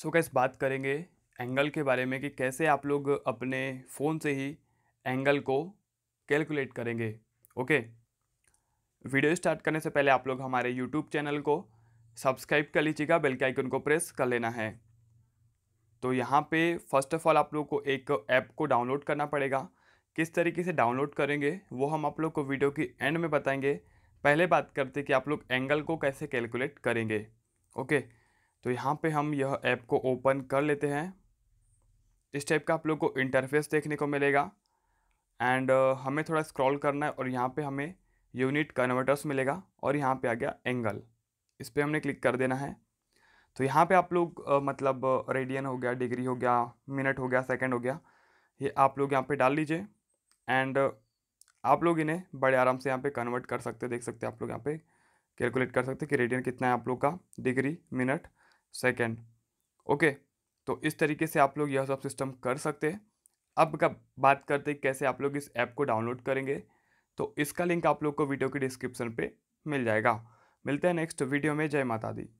सो so कैसे बात करेंगे एंगल के बारे में कि कैसे आप लोग अपने फ़ोन से ही एंगल को कैलकुलेट करेंगे ओके वीडियो स्टार्ट करने से पहले आप लोग हमारे यूट्यूब चैनल को सब्सक्राइब कर लीजिएगा बेल के आइकन को प्रेस कर लेना है तो यहाँ पे फर्स्ट ऑफ ऑल आप लोग को एक ऐप को डाउनलोड करना पड़ेगा किस तरीके से डाउनलोड करेंगे वो हम आप लोग को वीडियो की एंड में बताएंगे पहले बात करते कि आप लोग एंगल को कैसे कैलकुलेट करेंगे ओके okay. तो यहाँ पे हम यह ऐप को ओपन कर लेते हैं इस टाइप का आप लोग को इंटरफेस देखने को मिलेगा एंड uh, हमें थोड़ा स्क्रॉल करना है और यहाँ पे हमें यूनिट कन्वर्टर्स मिलेगा और यहाँ पे आ गया एंगल इस पर हमने क्लिक कर देना है तो यहाँ पे आप लोग uh, मतलब रेडियन uh, हो गया डिग्री हो गया मिनट हो गया सेकेंड हो गया ये आप लोग यहाँ पर डाल लीजिए एंड uh, आप लोग इन्हें बड़े आराम से यहाँ पर कन्वर्ट कर सकते देख सकते आप लोग यहाँ पर कैलकुलेट कर सकते कि रेडियन कितना है आप लोग का डिग्री मिनट सेकेंड ओके तो इस तरीके से आप लोग यह सब सिस्टम कर सकते हैं अब का बात करते हैं कैसे आप लोग इस ऐप को डाउनलोड करेंगे तो इसका लिंक आप लोग को वीडियो के डिस्क्रिप्शन पे मिल जाएगा मिलते हैं नेक्स्ट वीडियो में जय माता दी